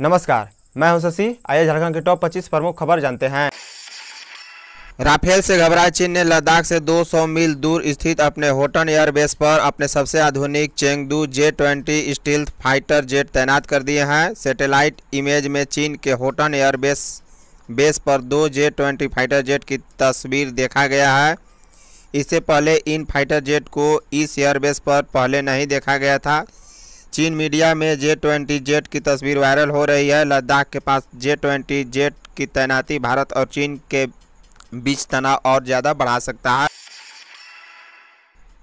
नमस्कार मैं हूं शशि आइए झारखंड के टॉप 25 प्रमुख खबर जानते हैं राफेल से घबराए चीन ने लद्दाख से 200 मील दूर स्थित अपने होटन एयरबेस पर अपने सबसे आधुनिक Chengdu J twenty stealth fighter jet तैनात कर दिए हैं सैटेलाइट इमेज में चीन के होटन एयरबेस बेस पर दो जे ट्वेंटी फाइटर जेट की तस्वीर देखा गया है इससे पहले इन फाइटर जेट को इस एयरबेस पर पहले नहीं देखा गया था चीन मीडिया में जे ट्वेंटी जेट की तस्वीर वायरल हो रही है लद्दाख के पास जे ट्वेंटी जेट की तैनाती भारत और चीन के बीच तनाव और ज़्यादा बढ़ा सकता है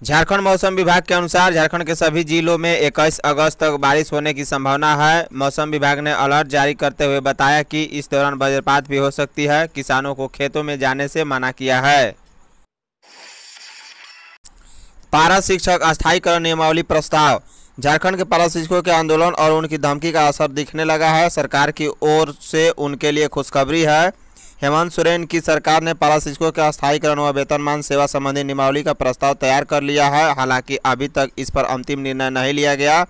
झारखंड मौसम विभाग के अनुसार झारखंड के सभी जिलों में 21 अगस्त तक बारिश होने की संभावना है मौसम विभाग ने अलर्ट जारी करते हुए बताया कि इस दौरान वज्रपात भी हो सकती है किसानों को खेतों में जाने से मना किया है पारा शिक्षक अस्थायीकरण नियमावली प्रस्ताव झारखंड के पारा शिक्षकों के आंदोलन और उनकी धमकी का असर दिखने लगा है सरकार की ओर से उनके लिए खुशखबरी है हेमंत सोरेन की सरकार ने पारा शिक्षकों के स्थायीकरण व वेतनमान सेवा संबंधी नियमावली का प्रस्ताव तैयार कर लिया है हालांकि अभी तक इस पर अंतिम निर्णय नहीं लिया गया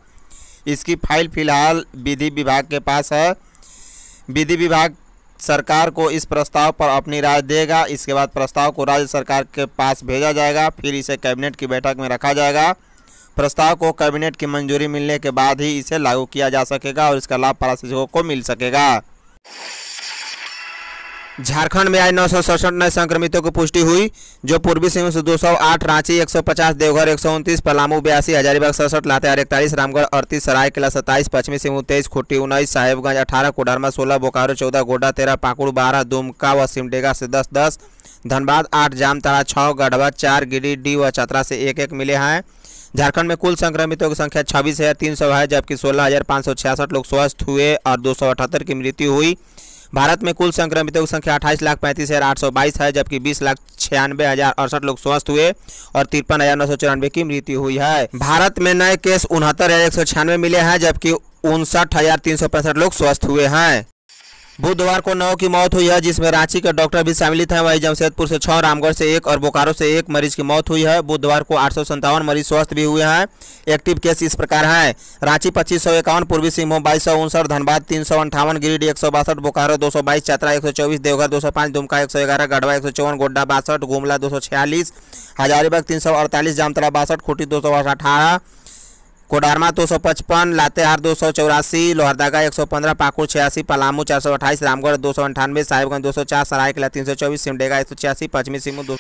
इसकी फाइल फिलहाल विधि विभाग के पास है विधि विभाग सरकार को इस प्रस्ताव पर अपनी राय देगा इसके बाद प्रस्ताव को राज्य सरकार के पास भेजा जाएगा फिर इसे कैबिनेट की बैठक में रखा जाएगा प्रस्ताव को कैबिनेट की मंजूरी मिलने के बाद ही इसे लागू किया जा सकेगा और इसका लाभ प्रशिक्षकों को मिल सकेगा झारखंड में आज नौ नए संक्रमितों की पुष्टि हुई जो पूर्वी सिंह से आठ रांची 150, देवघर एक सौ उनतीस पलामू बयासी हजारीबाग सड़सठ लातेहार इकतालीस रामगढ़ अड़तीस सरायकला सत्ताईस पश्चिमी सिंह तेईस खुट्टी उन्नीस साहेबगंज अठारह कोडरमा सोलह बोकारो चौदह गोड्डा तेरह पाकुड़ बारह दुमका व सिमडेगा से दस दस धनबाद आठ जामताड़ा छः गढ़वा चार गिरी डी व चतरा से एक एक मिले हैं झारखंड में कुल संक्रमितों की संख्या छब्बीस हजार तीन सौ है जबकि सोलह हजार पाँच सौ छियासठ लोग स्वस्थ हुए और दो सौ अठहत्तर की मृत्यु हुई भारत में कुल संक्रमितों की संख्या अट्ठाईस लाख पैंतीस हज़ार आठ सौ बाईस है जबकि बीस लाख छियानवे हज़ार अड़सठ लोग स्वस्थ हुए और तिरपन हज़ार नौ सौ चौरानवे की मृत्यु हुई है भारत में नए केस उनहत्तर हज़ार एक सौ छियानवे मिले हैं जबकि उनसठ हज़ार तीन सौ पैंसठ लोग स्वस्थ हुए हैं बुधवार को नौ की मौत हुई है जिसमें रांची का डॉक्टर भी शामिल था वहीं जमशेदपुर से छः रामगढ़ से एक और बोकारो से एक मरीज की मौत हुई है बुधवार को आठ मरीज स्वस्थ भी हुए हैं एक्टिव केस इस प्रकार है रांची पच्चीस पूर्वी सिंहभूम बाईस सौ उनसठ धनबाद तीन सौ अंठावन गिरिडीह एक सौ बासठ बोकारो दो सौ बाईस चतरा एक सौ चौबीस देवघर दो सौ दुमका एक सौ ग्यारह गढ़वा एक सौ चौवन गोड्डा बासठ गुमला दो सौ छियालीस हजारीबाग तीन सौ अड़तालीस जामतला बासठ खूटी दो सौ अठारह कोडारमा दो सौ पचपन लातेहार दो सौ चौरासी लोहरदागा पंद्रह पाकुड़ छियासी पलामू चार सौ अट्ठाईस रामगढ़ दो सौ अंठानवे साहिबगंज दो सौ चार सरायकला तीन सौ चौबीस सिमडेगा एक सौ छियासी पश्चिमी सिंहभूम दो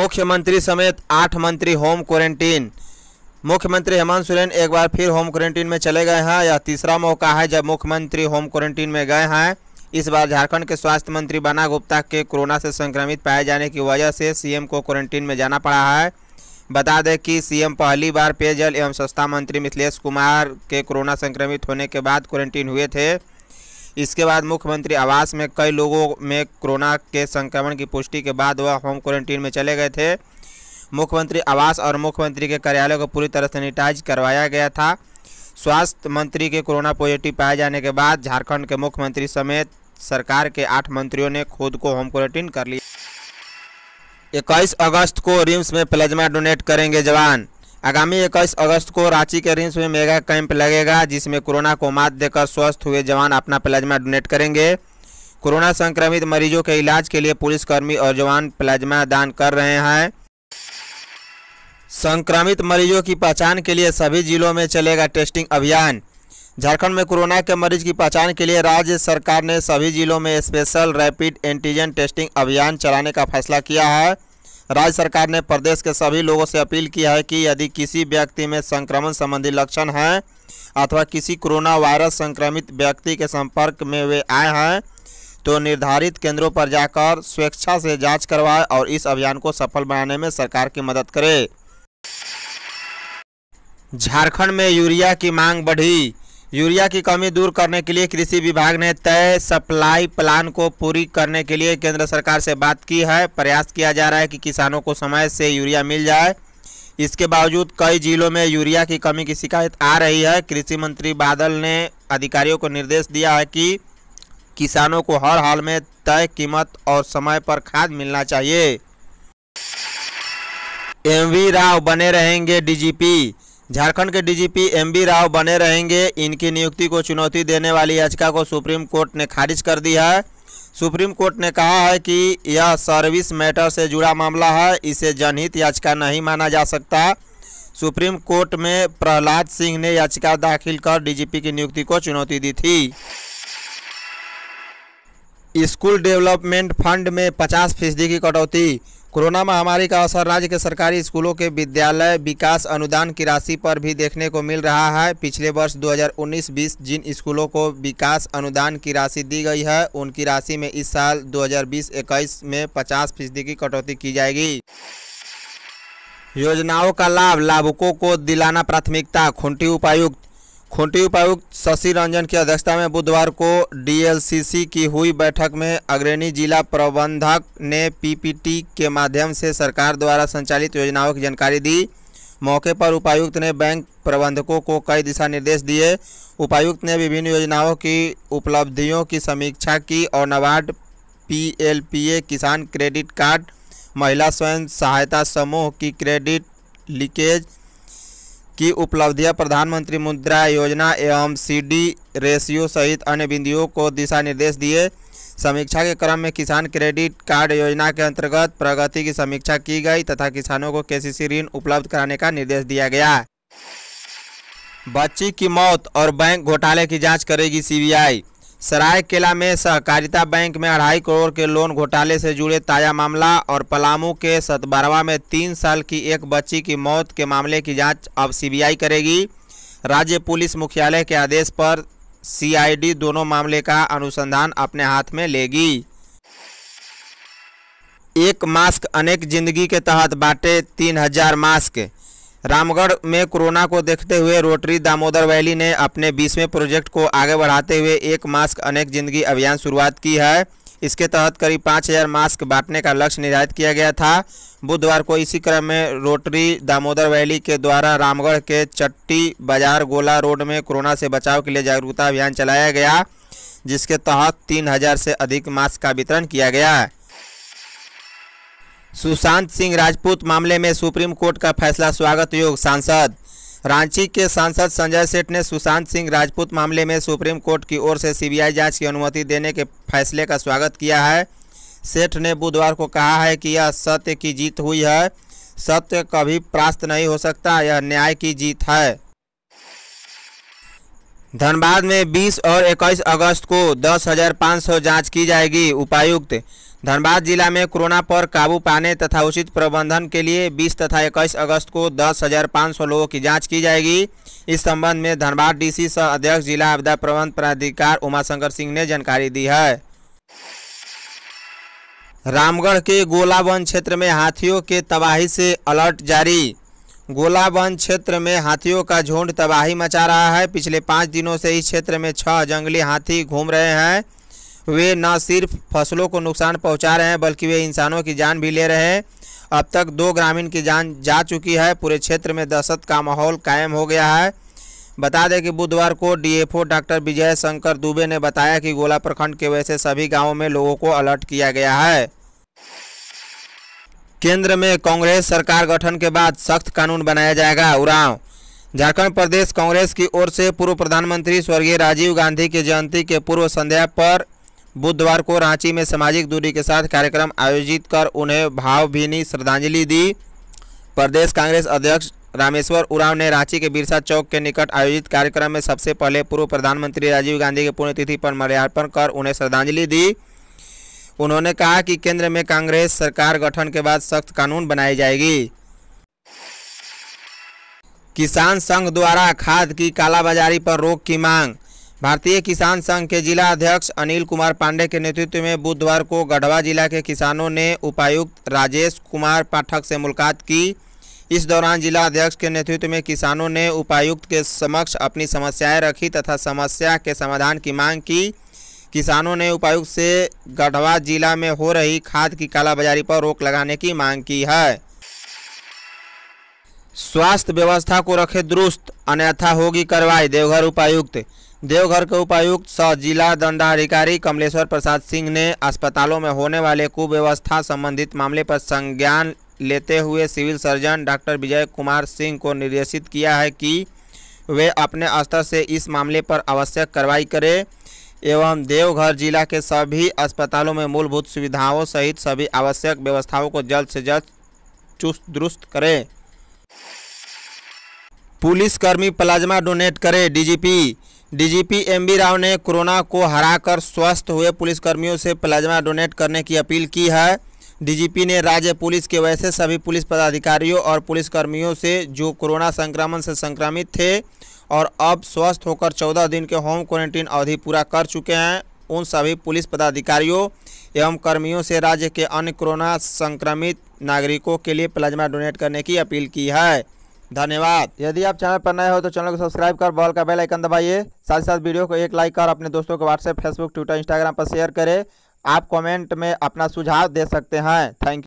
मुख्यमंत्री समेत आठ मंत्री होम क्वारंटीन मुख्यमंत्री हेमंत सोरेन एक बार फिर होम क्वारंटीन में चले गए हैं यह तीसरा मौका है जब मुख्यमंत्री होम क्वारंटीन में गए हैं इस बार झारखंड के स्वास्थ्य मंत्री बना गुप्ता के कोरोना से संक्रमित पाए जाने की वजह से सीएम को क्वारंटीन में जाना पड़ा है बता दें कि सीएम पहली बार पेयजल एवं स्वच्छता मंत्री मिथिलेश कुमार के कोरोना संक्रमित होने के बाद क्वारंटीन हुए थे इसके बाद मुख्यमंत्री आवास में कई लोगों में कोरोना के संक्रमण की पुष्टि के बाद वह होम क्वारंटीन में चले गए थे मुख्यमंत्री आवास और मुख्यमंत्री के कार्यालय को पूरी तरह सेनेटाइज करवाया गया था स्वास्थ्य मंत्री के कोरोना पॉजिटिव पाए जाने के बाद झारखंड के मुख्यमंत्री समेत सरकार के आठ मंत्रियों ने खुद को होम क्वारंटीन कर लिया इक्कीस अगस्त को रिम्स में प्लाज्मा डोनेट करेंगे जवान आगामी इक्कीस अगस्त को रांची के रिम्स में मेगा कैंप लगेगा जिसमें कोरोना को मात देकर स्वस्थ हुए जवान अपना प्लाज्मा डोनेट करेंगे कोरोना संक्रमित मरीजों के इलाज के लिए पुलिसकर्मी और जवान प्लाज्मा दान कर रहे हैं संक्रमित मरीजों की पहचान के लिए सभी जिलों में चलेगा टेस्टिंग अभियान झारखंड में कोरोना के मरीज की पहचान के लिए राज्य सरकार ने सभी जिलों में स्पेशल रैपिड एंटीजन टेस्टिंग अभियान चलाने का फैसला किया है राज्य सरकार ने प्रदेश के सभी लोगों से अपील की है कि यदि किसी व्यक्ति में संक्रमण संबंधी लक्षण हैं अथवा किसी कोरोना वायरस संक्रमित व्यक्ति के संपर्क में वे आए हैं तो निर्धारित केंद्रों पर जाकर स्वेच्छा से जांच करवाए और इस अभियान को सफल बनाने में सरकार की मदद करे झारखंड में यूरिया की मांग बढ़ी यूरिया की कमी दूर करने के लिए कृषि विभाग ने तय सप्लाई प्लान को पूरी करने के लिए केंद्र सरकार से बात की है प्रयास किया जा रहा है कि किसानों को समय से यूरिया मिल जाए इसके बावजूद कई जिलों में यूरिया की कमी की शिकायत आ रही है कृषि मंत्री बादल ने अधिकारियों को निर्देश दिया है कि किसानों को हर हाल में तय कीमत और समय पर खाद मिलना चाहिए एम वी राव बने रहेंगे डीजीपी झारखंड के डीजीपी एमबी राव बने रहेंगे इनकी नियुक्ति को चुनौती देने वाली याचिका को सुप्रीम कोर्ट ने खारिज कर दी है सुप्रीम कोर्ट ने कहा है कि यह सर्विस मैटर से जुड़ा मामला है इसे जनहित याचिका नहीं माना जा सकता सुप्रीम कोर्ट में प्रहलाद सिंह ने याचिका दाखिल कर डीजीपी की नियुक्ति को चुनौती दी थी स्कूल डेवलपमेंट फंड में 50 फीसदी की कटौती कोरोना महामारी का असर राज्य के सरकारी स्कूलों के विद्यालय विकास अनुदान की राशि पर भी देखने को मिल रहा है पिछले वर्ष 2019-20 जिन स्कूलों को विकास अनुदान की राशि दी गई है उनकी राशि में इस साल 2020-21 में 50 फीसदी की कटौती की जाएगी योजनाओं का लाभ लाभुकों को दिलाना प्राथमिकता खुंटी उपायुक्त खूंटी उपायुक्त शशि रंजन की अध्यक्षता में बुधवार को डीएलसीसी की हुई बैठक में अग्रणी जिला प्रबंधक ने पीपीटी के माध्यम से सरकार द्वारा संचालित योजनाओं की जानकारी दी मौके पर उपायुक्त ने बैंक प्रबंधकों को कई दिशा निर्देश दिए उपायुक्त ने विभिन्न योजनाओं की उपलब्धियों की समीक्षा की और नबार्ड पीएलपीए किसान क्रेडिट कार्ड महिला स्वयं सहायता समूह की क्रेडिट लीकेज की उपलब्धियां प्रधानमंत्री मुद्रा योजना एवं सीडी रेशियो सहित अन्य बिंदुओं को दिशा निर्देश दिए समीक्षा के क्रम में किसान क्रेडिट कार्ड योजना के अंतर्गत प्रगति की समीक्षा की गई तथा किसानों को के ऋण उपलब्ध कराने का निर्देश दिया गया बच्ची की मौत और बैंक घोटाले की जांच करेगी सीबीआई सरायकेला में सहकारिता बैंक में अढ़ाई करोड़ के लोन घोटाले से जुड़े ताजा मामला और पलामू के सतबारवा में तीन साल की एक बच्ची की मौत के मामले की जांच अब सीबीआई करेगी राज्य पुलिस मुख्यालय के आदेश पर सीआईडी दोनों मामले का अनुसंधान अपने हाथ में लेगी एक मास्क अनेक जिंदगी के तहत बांटे तीन हजार मास्क रामगढ़ में कोरोना को देखते हुए रोटरी दामोदर वैली ने अपने बीसवें प्रोजेक्ट को आगे बढ़ाते हुए एक मास्क अनेक जिंदगी अभियान शुरुआत की है इसके तहत करीब पाँच हज़ार मास्क बांटने का लक्ष्य निर्धारित किया गया था बुधवार को इसी क्रम में रोटरी दामोदर वैली के द्वारा रामगढ़ के चट्टी बाजार गोला रोड में कोरोना से बचाव के लिए जागरूकता अभियान चलाया गया जिसके तहत तीन हज़ार से अधिक मास्क का वितरण किया गया सुशांत सिंह राजपूत मामले में सुप्रीम कोर्ट का फैसला स्वागत योग सांसद रांची के सांसद संजय सेठ ने सुशांत सिंह राजपूत मामले में सुप्रीम कोर्ट की ओर से सीबीआई जांच की अनुमति देने के फैसले का स्वागत किया है सेठ ने बुधवार को कहा है कि यह सत्य की जीत हुई है सत्य कभी प्रास्त नहीं हो सकता यह न्याय की जीत है धनबाद में 20 और 21 अगस्त को 10,500 जांच की जाएगी उपायुक्त धनबाद जिला में कोरोना पर काबू पाने तथा उचित प्रबंधन के लिए 20 तथा 21 अगस्त को 10,500 लोगों की जांच की जाएगी इस संबंध में धनबाद डीसी सह अध्यक्ष जिला आपदा प्रबंधन प्राधिकार उमाशंकर सिंह ने जानकारी दी है रामगढ़ के गोलावन क्षेत्र में हाथियों के तबाही से अलर्ट जारी गोला वन क्षेत्र में हाथियों का झुंड तबाही मचा रहा है पिछले पाँच दिनों से इस क्षेत्र में छह जंगली हाथी घूम रहे हैं वे न सिर्फ फसलों को नुकसान पहुंचा रहे हैं बल्कि वे इंसानों की जान भी ले रहे हैं अब तक दो ग्रामीण की जान जा चुकी है पूरे क्षेत्र में दहशत का माहौल कायम हो गया है बता दें कि बुधवार को डीएफओ डॉक्टर विजय शंकर दुबे ने बताया कि गोला प्रखंड के वैसे सभी गाँवों में लोगों को अलर्ट किया गया है केंद्र में कांग्रेस सरकार गठन के बाद सख्त कानून बनाया जाएगा उड़ाव झारखंड प्रदेश कांग्रेस की ओर से पूर्व प्रधानमंत्री स्वर्गीय राजीव गांधी की जयंती के पूर्व संध्या पर बुधवार को रांची में सामाजिक दूरी के साथ कार्यक्रम आयोजित कर उन्हें भावभीनी श्रद्धांजलि दी प्रदेश कांग्रेस अध्यक्ष रामेश्वर उराव ने रांची के बिरसा चौक के निकट आयोजित कार्यक्रम में सबसे पहले पूर्व प्रधानमंत्री राजीव गांधी की पुण्यतिथि पर माल्यार्पण कर उन्हें श्रद्धांजलि दी उन्होंने कहा कि केंद्र में कांग्रेस सरकार गठन के बाद सख्त कानून बनाई जाएगी किसान संघ द्वारा खाद की कालाबाजारी पर रोक की मांग भारतीय किसान संघ के जिला अध्यक्ष अनिल कुमार पांडे के नेतृत्व में बुधवार को गढ़वा जिला के किसानों ने उपायुक्त राजेश कुमार पाठक से मुलाकात की इस दौरान जिला अध्यक्ष के नेतृत्व में किसानों ने उपायुक्त के समक्ष अपनी समस्याएं रखी तथा समस्या के समाधान की मांग की किसानों ने उपायुक्त से गढ़वा जिला में हो रही खाद की कालाबाजारी पर रोक लगाने की मांग की है स्वास्थ्य व्यवस्था को रखे दुरुस्त अन्यथा होगी कार्रवाई देवघर उपायुक्त देवघर के उपायुक्त सह जिला दंडाधिकारी कमलेश्वर प्रसाद सिंह ने अस्पतालों में होने वाले कुव्यवस्था संबंधित मामले पर संज्ञान लेते हुए civil surgeon doctor Vijay Kumar Singh को निर्देशित किया है कि वे अपने स्तर से इस मामले पर आवश्यक कार्रवाई करें एवं देवघर जिला के सभी अस्पतालों में मूलभूत सुविधाओं सहित सभी आवश्यक व्यवस्थाओं को जल्द से जल्द चुस्त दुरुस्त करें पुलिसकर्मी प्लाज्मा डोनेट करें डीजीपी डीजीपी एमबी राव ने कोरोना को हराकर स्वस्थ हुए पुलिसकर्मियों से प्लाज्मा डोनेट करने की अपील की है डीजीपी ने राज्य पुलिस के वैसे सभी पुलिस पदाधिकारियों और पुलिसकर्मियों से जो कोरोना संक्रमण से संक्रमित थे और अब स्वस्थ होकर चौदह दिन के होम क्वारंटीन अवधि पूरा कर चुके हैं उन सभी पुलिस पदाधिकारियों एवं कर्मियों से राज्य के अन्य कोरोना संक्रमित नागरिकों के लिए प्लाज्मा डोनेट करने की अपील की है धन्यवाद यदि आप चैनल पर नए हो तो चैनल को सब्सक्राइब कर बॉल का बेल आइकन दबाइए साथ ही साथ वीडियो को एक लाइक कर अपने दोस्तों को व्हाट्सएप फेसबुक ट्विटर इंस्टाग्राम पर शेयर करें आप कमेंट में अपना सुझाव दे सकते हैं थैंक यू